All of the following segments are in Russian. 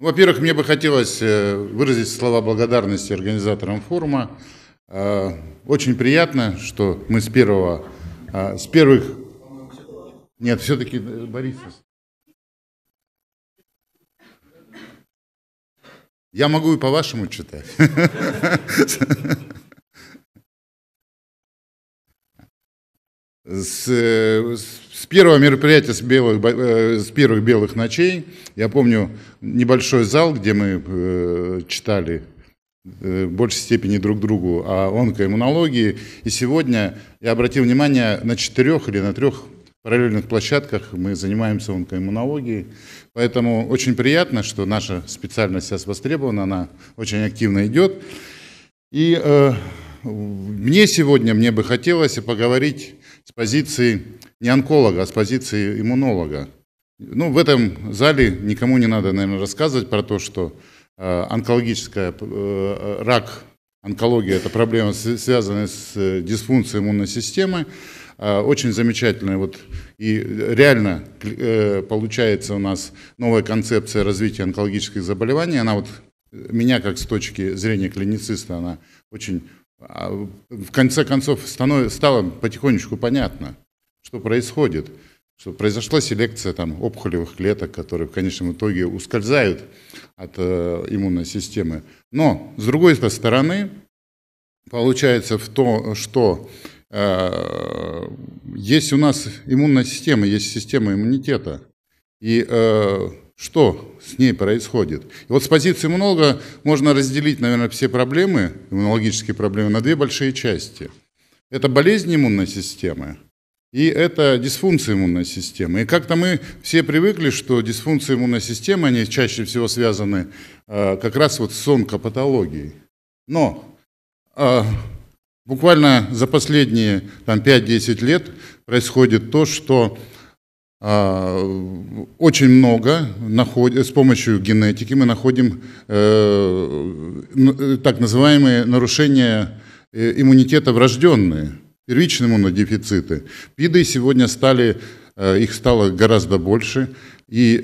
Ну, во-первых, мне бы хотелось э, выразить слова благодарности организаторам форума. Э, очень приятно, что мы с первого, э, с первых... Нет, все-таки Борис, Я могу и по-вашему читать. Э, с, с первого мероприятия с, белых, э, с первых белых ночей, я помню небольшой зал, где мы э, читали в большей степени друг другу о онкоиммунологии. И сегодня я обратил внимание на четырех или на трех параллельных площадках мы занимаемся онкоиммунологией. Поэтому очень приятно, что наша специальность сейчас востребована, она очень активно идет. И э, мне сегодня, мне бы хотелось поговорить с позиции не онколога, а с позиции иммунолога. Ну, в этом зале никому не надо, наверное, рассказывать про то, что э, онкологическая э, э, рак, онкология – это проблема, связанная с дисфункцией иммунной системы. Очень замечательная вот и реально получается у нас новая концепция развития онкологических заболеваний. Она вот меня, как с точки зрения клинициста, она очень а в конце концов стало потихонечку понятно, что происходит, что произошла селекция там, опухолевых клеток, которые в конечном итоге ускользают от э, иммунной системы. Но, с другой стороны, получается в то, что э, есть у нас иммунная система, есть система иммунитета. И э, что с ней происходит. И вот с позиции много можно разделить, наверное, все проблемы, иммунологические проблемы, на две большие части. Это болезнь иммунной системы и это дисфункция иммунной системы. И как-то мы все привыкли, что дисфункция иммунной системы, они чаще всего связаны э, как раз вот с онкопатологией. Но э, буквально за последние там, 5-10 лет происходит то, что а, очень много с помощью генетики мы находим э, э, так называемые нарушения э, иммунитета врожденные, первичные иммунодефициты. ПИДы сегодня стали, их стало гораздо больше. И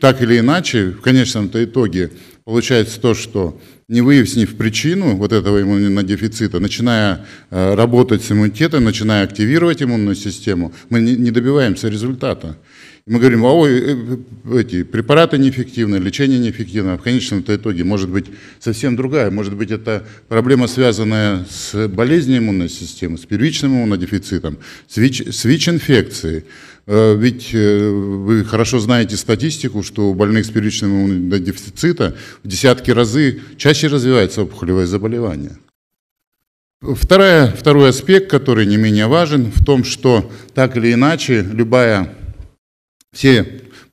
так или иначе, в конечном-то итоге получается то, что не выяснив причину вот этого иммунодефицита, начиная э, работать с иммунитетом, начиная активировать иммунную систему, мы не добиваемся результата. Мы говорим, а ой, э, э, эти препараты неэффективны, лечение неэффективно. В конечном итоге может быть совсем другая. Может быть, это проблема, связанная с болезнью иммунной системы, с первичным иммунодефицитом, с ВИЧ-инфекцией. Э, ведь вы хорошо знаете статистику, что у больных с первичным иммунодефицитом в десятки разы чаще развивается опухолевое заболевание. Вторая, второй аспект, который не менее важен, в том, что так или иначе любая все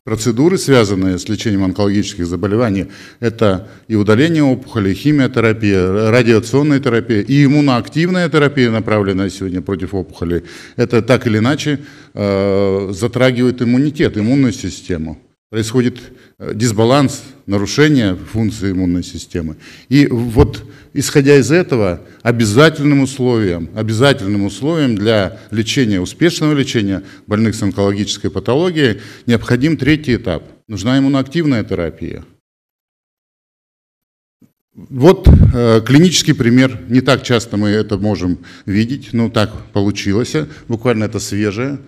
процедуры, связанные с лечением онкологических заболеваний, это и удаление опухоли, и химиотерапия, радиационная терапия и иммуноактивная терапия, направленная сегодня против опухолей. Это так или иначе э, затрагивает иммунитет, иммунную систему происходит э, дисбаланс, нарушение функции иммунной системы. И вот исходя из этого, обязательным условием, обязательным условием для лечения, успешного лечения больных с онкологической патологией необходим третий этап. Нужна иммуноактивная терапия. Вот э, клинический пример. Не так часто мы это можем видеть, но так получилось. Буквально это свежее.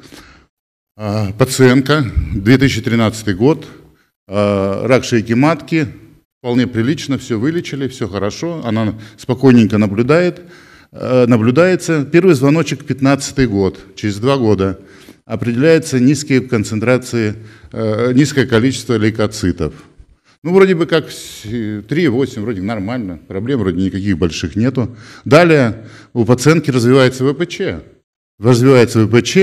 А, пациентка, 2013 год, а, рак шейки матки, вполне прилично, все вылечили, все хорошо, она спокойненько наблюдает, э, наблюдается. Первый звоночек 15 год, через два года. Определяется низкие концентрации, э, низкое количество лейкоцитов. Ну, вроде бы как 3,8, вроде нормально, проблем вроде никаких больших нету. Далее у пациентки развивается ВПЧ. Развивается ВПЧ,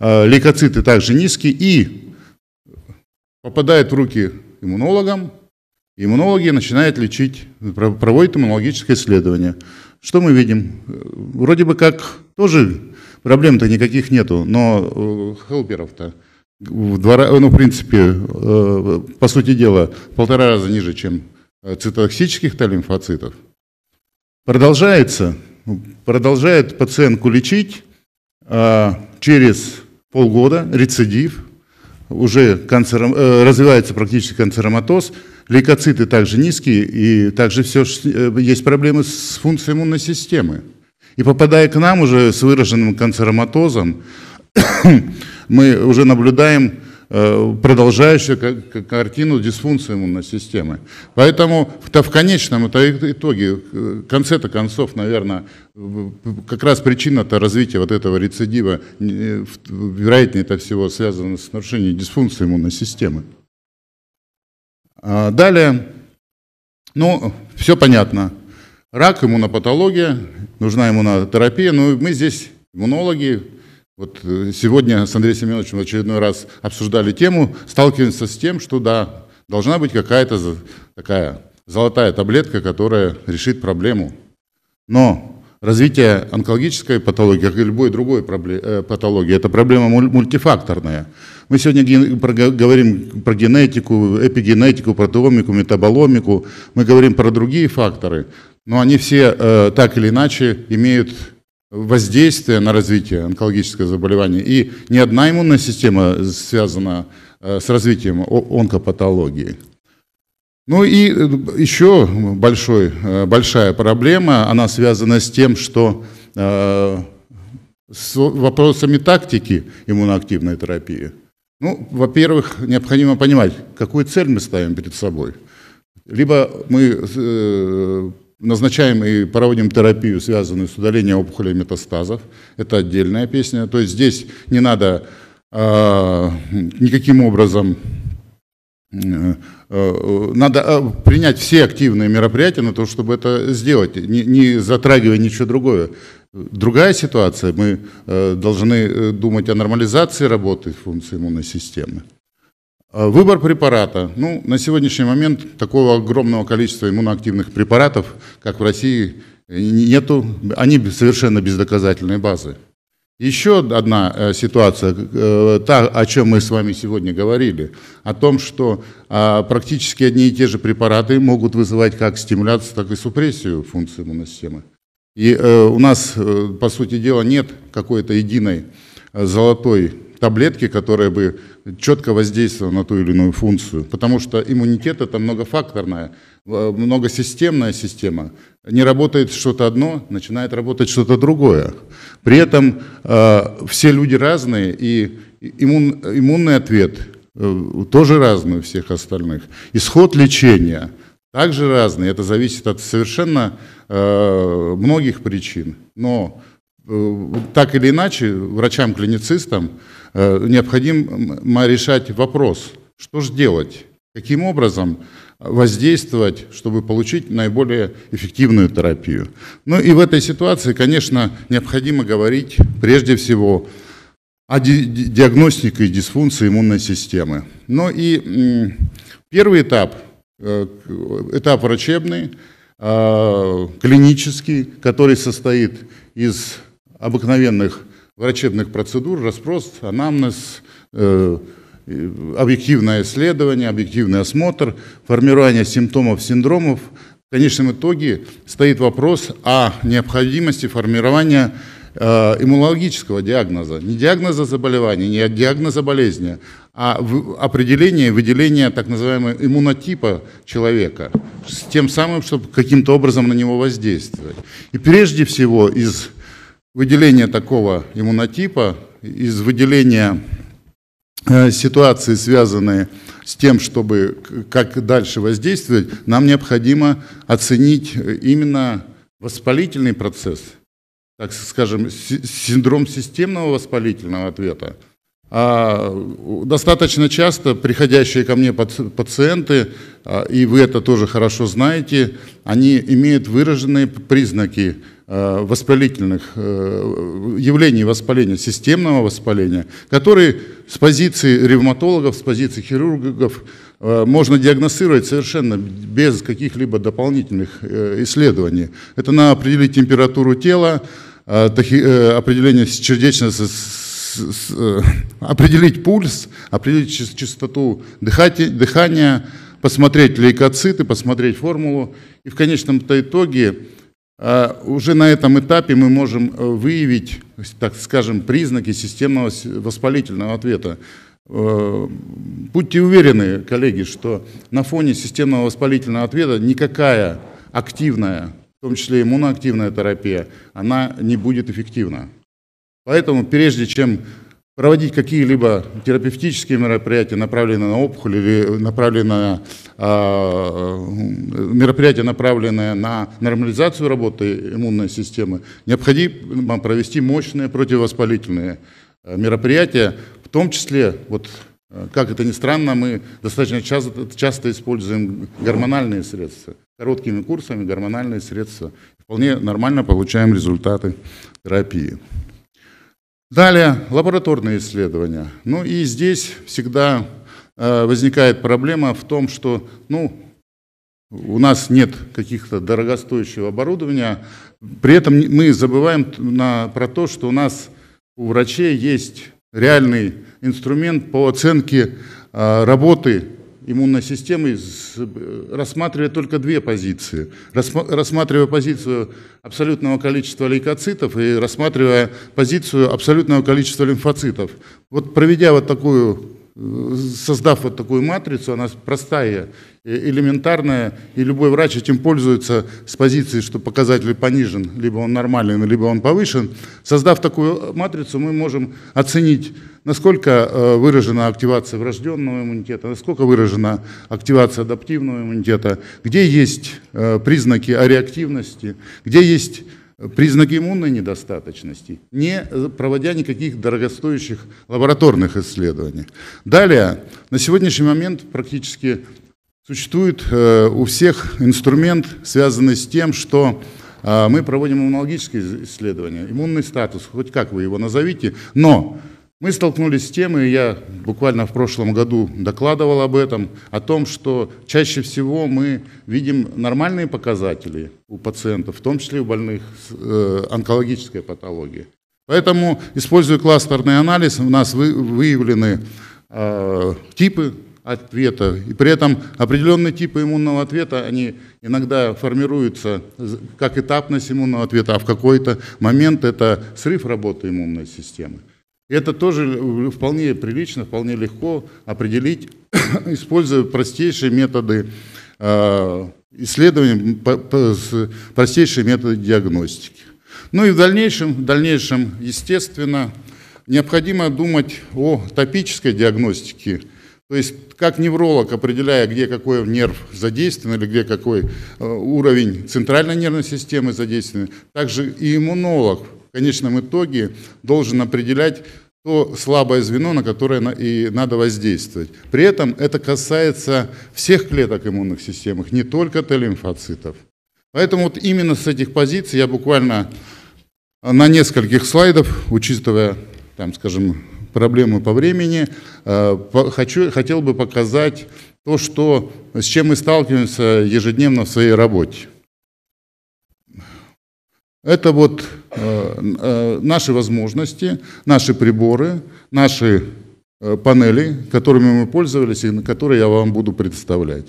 Э, лейкоциты также низкие и попадает в руки иммунологам. Иммунологи начинают лечить, проводят иммунологическое исследование. Что мы видим? Э, вроде бы как тоже проблем-то никаких нету, но э, хелперов-то в два, ну, в принципе, по сути дела, в полтора раза ниже, чем цитотоксических лимфоцитов. Продолжается, продолжает пациентку лечить через полгода, рецидив, уже канцером, э, развивается практически канцероматоз, лейкоциты также низкие, и также все, э, есть проблемы с функцией иммунной системы. И попадая к нам уже с выраженным канцероматозом, мы уже наблюдаем Э, продолжающую картину дисфункции иммунной системы. Поэтому в, конечном итоге, э, в конце-то концов, наверное, как раз причина-то развития вот этого рецидива, э, вероятнее это всего, связана с нарушением дисфункции иммунной системы. А далее, ну, все понятно. Рак, иммунопатология, нужна иммунотерапия. Ну, мы здесь, иммунологи, вот э, сегодня с Андреем Семеновичем в очередной раз обсуждали тему, сталкиваемся с тем, что да, должна быть какая-то такая золотая таблетка, которая решит проблему. Но развитие онкологической патологии, как и любой другой э, патологии, это проблема мультифакторная. Мы сегодня говорим про генетику, эпигенетику, протеомику, метаболомику, мы говорим про другие факторы, но они все э, так или иначе имеют воздействие на развитие онкологического заболевания. И не одна иммунная система связана э, с развитием онкопатологии. Ну и э, еще большой, э, большая проблема, она связана с тем, что с вопросами тактики иммуноактивной терапии. Ну, во-первых, необходимо понимать, какую цель мы ставим перед собой. Либо мы Назначаем и проводим терапию, связанную с удалением опухолей метастазов. Это отдельная песня. То есть здесь не надо э, никаким образом... Э, э, надо э, принять все активные мероприятия на то, чтобы это сделать, не, затрагивая ничего другое. Другая ситуация, мы должны думать о нормализации работы функции иммунной системы. Э, выбор препарата. Ну, на сегодняшний момент такого огромного количества иммуноактивных препаратов, как в России, нету. Они совершенно бездоказательной базы. Еще одна э, ситуация, э, та, о чем мы с вами сегодня говорили, о том, что а, практически одни и те же препараты могут вызывать как стимуляцию, так и супрессию функции иммунной системы. И у нас, по сути дела, нет какой-то единой золотой таблетки, которая бы четко воздействовал на ту или иную функцию. Потому что иммунитет – это многофакторная, э, многосистемная система. Не работает что-то одно, начинает работать что-то другое. При этом э, все люди разные, и иммун, иммунный ответ э, тоже разный у всех остальных. Исход лечения также разный. Это зависит от совершенно э, многих причин. Но э, так или иначе, врачам-клиницистам Э, необходимо решать вопрос, что же делать, каким образом воздействовать, чтобы получить наиболее эффективную терапию. Ну и в этой ситуации, конечно, необходимо говорить прежде всего о диагностике дисфункции иммунной системы. Ну и первый этап, э, этап врачебный, э, клинический, который состоит из обыкновенных врачебных процедур, расспрос, анамнез, э, объективное исследование, объективный осмотр, формирование симптомов, синдромов. В конечном итоге стоит вопрос о необходимости формирования э, иммунологического диагноза. Не диагноза заболевания, не диагноза болезни, а определение, выделение так называемого иммунотипа человека, с тем самым, чтобы каким-то образом на него воздействовать. И прежде всего из выделение такого иммунотипа из выделения э, ситуации, связанные с тем, чтобы как дальше воздействовать, нам необходимо оценить э, именно воспалительный процесс, так скажем, синдром системного воспалительного ответа – а достаточно часто приходящие ко мне пациенты, а, и вы это тоже хорошо знаете, они имеют выраженные признаки а, воспалительных э, явлений воспаления, системного воспаления, которые с позиции ревматологов, с позиции хирургов э, можно диагностировать совершенно без каких-либо дополнительных э, исследований. Это на определить температуру тела, а, определение сердечно с, э, определить пульс, определить частоту дыхания, посмотреть лейкоциты, посмотреть формулу. И в конечном итоге а, уже на этом этапе мы можем э, выявить, так скажем, признаки системного воспалительного ответа. Э, будьте уверены, коллеги, что на фоне системного воспалительного ответа никакая активная, в том числе иммуноактивная терапия, она не будет эффективна. Поэтому прежде чем проводить какие-либо терапевтические мероприятия, направленные на опухоль или э, направленные, а, э, мероприятия, направленные на нормализацию работы иммунной системы, необходимо провести мощные противовоспалительные э, мероприятия, в том числе, вот, э, как это ни странно, мы достаточно часто, часто используем гормональные средства. Короткими курсами гормональные средства. Вполне нормально получаем результаты терапии. Далее, лабораторные исследования. Ну и здесь всегда э, возникает проблема в том, что ну, у нас нет каких-то дорогостоящего оборудования, при этом мы забываем на, про то, что у нас у врачей есть реальный инструмент по оценке э, работы иммунной системы, э, рассматривая только две позиции. Рассматривая позицию абсолютного количества лейкоцитов и рассматривая позицию абсолютного количества лимфоцитов. Вот проведя вот такую создав вот такую матрицу, она простая, э, элементарная, и любой врач этим пользуется с позиции, что показатель понижен, либо он нормальный, либо он повышен. Создав такую матрицу, мы можем оценить, насколько э, выражена активация врожденного иммунитета, насколько выражена активация адаптивного иммунитета, где есть э, признаки ареактивности, где есть признак иммунной недостаточности, не проводя никаких дорогостоящих лабораторных исследований. Далее, на сегодняшний момент практически существует э, у всех инструмент, связанный с тем, что э, мы проводим иммунологические исследования. Иммунный статус, хоть как вы его назовите, но мы столкнулись с темой, я буквально в прошлом году докладывал об этом, о том, что чаще всего мы видим нормальные показатели у пациентов, в том числе у больных с э, онкологической патологией. Поэтому, используя кластерный анализ, у нас вы, выявлены э, типы ответа. И при этом определенные типы иммунного ответа, они иногда формируются как этапность иммунного ответа, а в какой-то момент это срыв работы иммунной системы. Это тоже э, вполне прилично, вполне легко определить, используя простейшие методы а, исследования, простейшие методы диагностики. Ну и в дальнейшем, в дальнейшем естественно, необходимо думать о топической диагностике, то есть как невролог, определяя, где какой нерв задействован или где какой э, уровень центральной нервной системы задействован, также и иммунолог – в конечном итоге должен определять то слабое звено, на которое и надо воздействовать. При этом это касается всех клеток иммунных систем, не только Т-лимфоцитов. Поэтому вот именно с этих позиций я буквально э, на нескольких слайдах, учитывая, там, скажем, проблемы по времени, э, хочу, хотел бы показать то, что, с чем мы сталкиваемся ежедневно в своей работе. Это вот э, э, наши возможности, наши приборы, наши э, панели, которыми мы пользовались и на которые я вам буду представлять.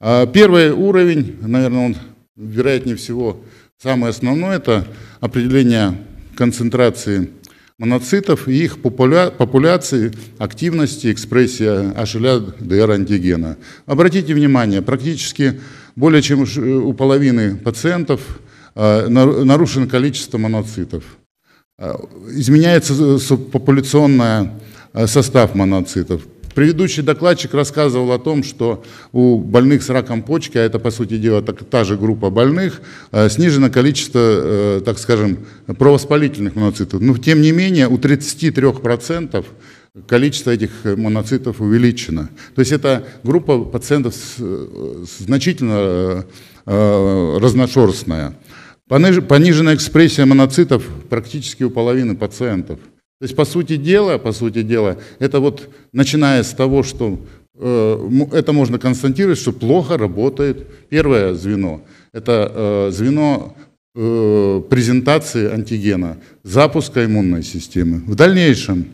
А первый уровень, наверное, он вероятнее всего самый основной, это определение концентрации моноцитов и их популя... популяции, активности, экспрессия hla др антигена. Обратите внимание, практически более чем у половины пациентов – Э, нарушено количество моноцитов. Э, изменяется э, популяционный состав моноцитов. Предыдущий докладчик рассказывал о том, что у больных с раком почки, а это, по сути дела, так, та же группа больных, снижено количество, так скажем, провоспалительных моноцитов. Но, тем не менее, у 33% количество этих моноцитов увеличено. То есть это группа пациентов значительно разношерстная. Пониженная экспрессия моноцитов практически у половины пациентов. То есть, по сути дела, по сути дела, это вот начиная с того, что э, это можно констатировать, что плохо работает первое звено. Это э, звено э, презентации антигена, запуска иммунной системы. В дальнейшем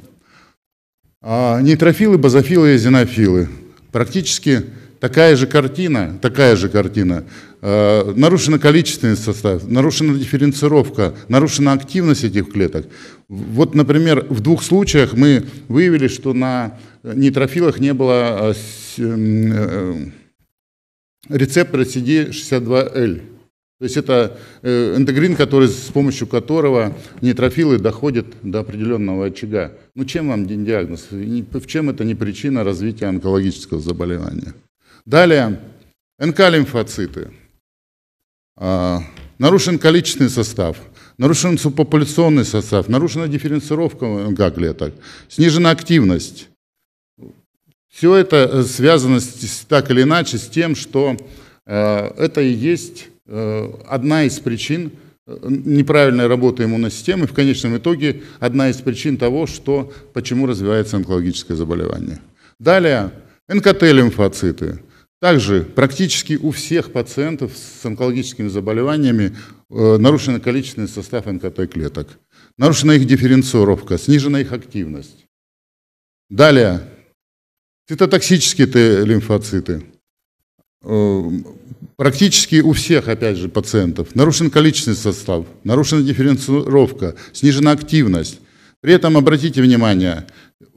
э, нейтрофилы, базофилы и зенофилы практически Такая же картина, такая же картина. Э, нарушена количественный состав, нарушена дифференцировка, нарушена активность этих клеток. Вот, например, в двух случаях мы выявили, что на нейтрофилах не было э, эм, э, рецептора CD62L. То есть это интегрин, который, с помощью которого нейтрофилы доходят до определенного очага. Ну чем вам диагноз? В чем это не причина развития онкологического заболевания? Далее, НК-лимфоциты. А, нарушен количественный состав, нарушен субпопуляционный состав, нарушена дифференцировка НК-клеток, э, снижена активность. Все это э, связано с, так или иначе с тем, что э, это и есть одна из причин неправильной работы иммунной системы, в конечном итоге одна из причин того, что, почему развивается онкологическое заболевание. Далее, НКТ-лимфоциты – также практически у всех пациентов с онкологическими заболеваниями э, нарушен количественный состав НКТ-клеток, нарушена их дифференцировка, снижена их активность. Далее, цитотоксические Т лимфоциты. Э, практически у всех, опять же, пациентов нарушен количественный состав, нарушена дифференцировка, снижена активность. При этом обратите внимание,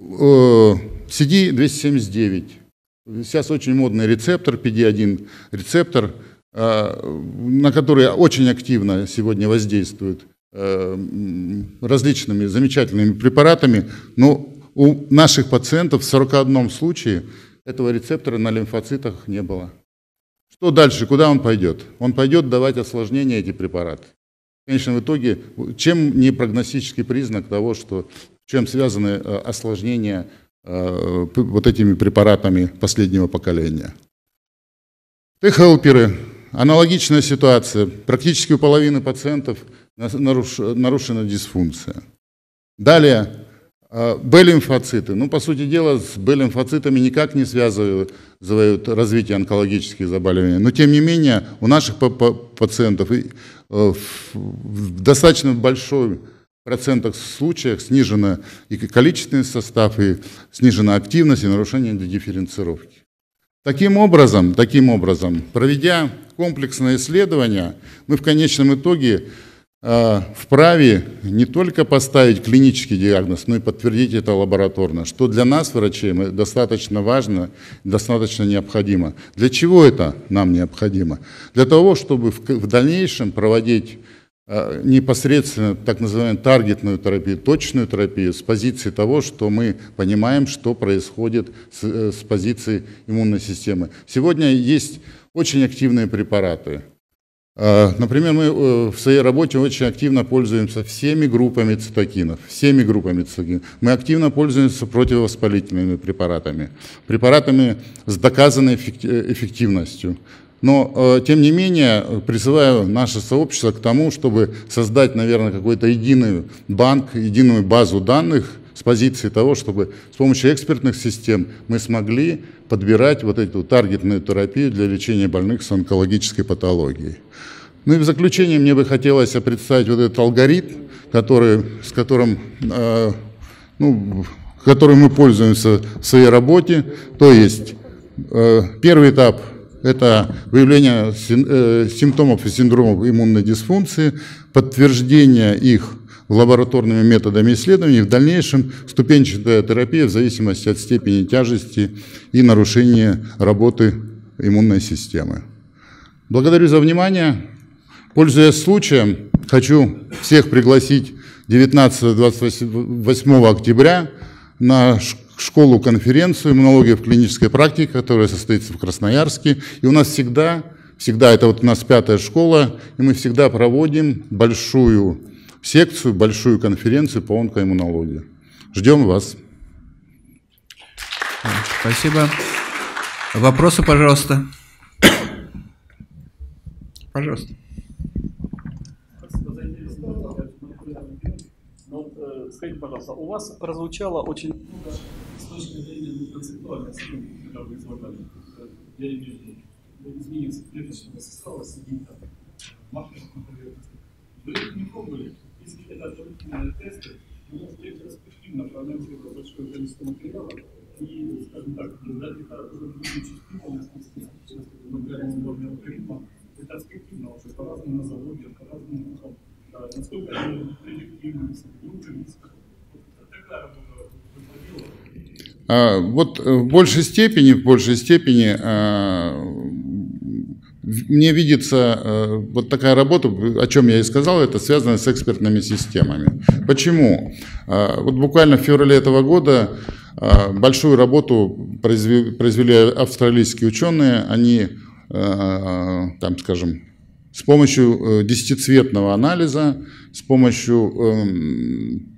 CD279 э, Сейчас очень модный рецептор, PD-1 рецептор, э, на который очень активно сегодня воздействуют э, различными замечательными препаратами, но у наших пациентов в 41 случае этого рецептора на лимфоцитах не было. Что дальше? Куда он пойдет? Он пойдет давать осложнения эти препараты. Конечно, В итоге, чем не прогностический признак того, что, чем связаны э, осложнения Э, вот этими препаратами последнего поколения. Т-хелперы. Аналогичная ситуация. Практически у половины пациентов нарушена дисфункция. Далее, э, Б-лимфоциты. Ну, по сути дела, с Б-лимфоцитами никак не связывают развитие онкологических заболеваний. Но, тем не менее, у наших пациентов э, достаточно большой процентах случаев снижена и количественный состав, и снижена активность, и нарушение дифференцировки. Таким образом, таким образом, проведя комплексное исследование, мы в конечном итоге а, вправе не только поставить клинический диагноз, но и подтвердить это лабораторно, что для нас, врачей, достаточно важно, достаточно необходимо. Для чего это нам необходимо? Для того, чтобы в дальнейшем проводить а, непосредственно так называемую таргетную терапию, точную терапию с позиции того, что мы понимаем, что происходит с, э, с позиции иммунной системы. Сегодня есть очень активные препараты. А, например, мы э, в своей работе очень активно пользуемся всеми группами цитокинов, всеми группами цитокинов. Мы активно пользуемся противовоспалительными препаратами, препаратами с доказанной э, эффективностью. Но, э, тем не менее, призываю наше сообщество к тому, чтобы создать, наверное, какой-то единый банк, единую базу данных с позиции того, чтобы с помощью экспертных систем мы смогли подбирать вот эту таргетную терапию для лечения больных с онкологической патологией. Ну и в заключение мне бы хотелось представить вот этот алгоритм, который, с которым, э, ну, который мы пользуемся в своей работе. То есть э, первый этап – это выявление э, симптомов и синдромов иммунной дисфункции, подтверждение их лабораторными методами исследований, в дальнейшем ступенчатая терапия в зависимости от степени тяжести и нарушения работы иммунной системы. Благодарю за внимание. Пользуясь случаем, хочу всех пригласить 19-28 октября на школу школу-конференцию «Иммунология в клинической практике», которая состоится в Красноярске. И у нас всегда, всегда это вот у нас пятая школа, и мы всегда проводим большую секцию, большую конференцию по онкоиммунологии. Ждем вас. Спасибо. Вопросы, пожалуйста. Пожалуйста. скажите, пожалуйста, у вас прозвучало очень много с точки зрения ну, концептуальной когда вы излагали. Э, я имею в виду изменился клеточного состава сегмента, маркеров на поверхности. Вы их не пробовали. Если это отвратительные тесты, мы в ретроспективно проанализировали большое количество материала, и, скажем так, дать их чувствительность специфически, например, уровня алгоритма, ну, ретроспективно уже по-разному на заводе, по-разному а, вот э, в большей степени, в большей степени э, мне видится э, вот такая работа, о чем я и сказал, это связано с экспертными системами. Почему? Вот буквально в феврале этого года большую работу произвели австралийские ученые, они там, скажем, с помощью э, десятицветного анализа, с помощью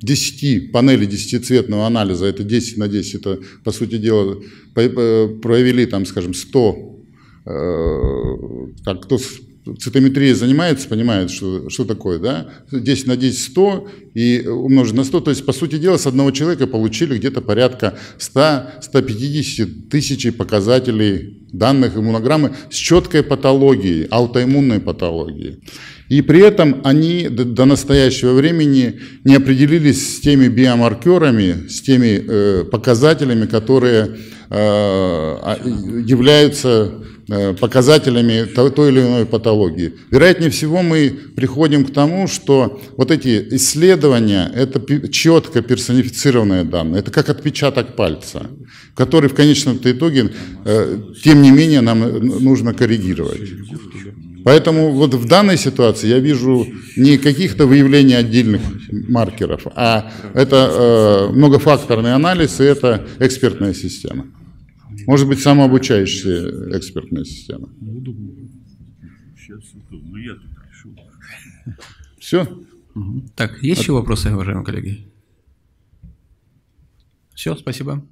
10 эм, панелей десятицветного анализа, это 10 на 10, это, по сути дела, э, провели там, скажем, 100 э, как кто цитометрией занимается, понимает, что, что такое, да? 10 на 10 100 и умножить на 100. То есть, по сути дела, с одного человека получили где-то порядка 100-150 тысяч показателей данных иммунограммы с четкой патологией, аутоиммунной патологией. И при этом они до настоящего времени не определились с теми биомаркерами, с теми э, показателями, которые э, а, являются Э, показателями той или иной патологии. Вероятнее всего мы приходим к тому, что вот эти исследования – это четко персонифицированные данные, это как отпечаток пальца, который в конечном итоге, э, тем не менее, нам э, нужно коррегировать. Поэтому вот в данной ситуации я вижу не каких-то выявлений отдельных маркеров, а это многофакторный анализ и это экспертная система. Может быть, самообучающаяся экспертная система. Ну, Сейчас это, ну я тут Все? Так, есть а еще вопросы, уважаемые коллеги? Все, спасибо.